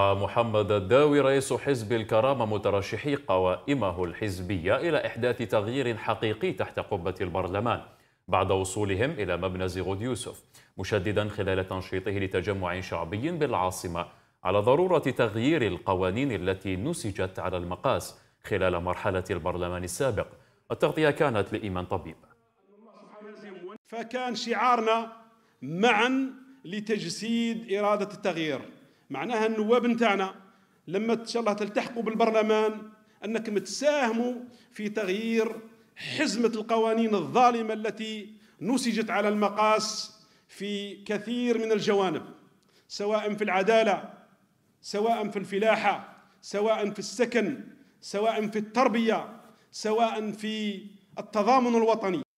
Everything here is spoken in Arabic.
محمد الداوي رئيس حزب الكرامة مترشحي قوائمه الحزبية إلى إحداث تغيير حقيقي تحت قبة البرلمان بعد وصولهم إلى مبنى زيغود يوسف مشددا خلال تنشيطه لتجمع شعبي بالعاصمة على ضرورة تغيير القوانين التي نسجت على المقاس خلال مرحلة البرلمان السابق التغطية كانت لإيمان طبيب فكان شعارنا معا لتجسيد إرادة التغيير معناها النواب نتاعنا لما ان شاء الله تلتحقوا بالبرلمان انكم تساهموا في تغيير حزمه القوانين الظالمه التي نسجت على المقاس في كثير من الجوانب سواء في العداله سواء في الفلاحه سواء في السكن سواء في التربيه سواء في التضامن الوطني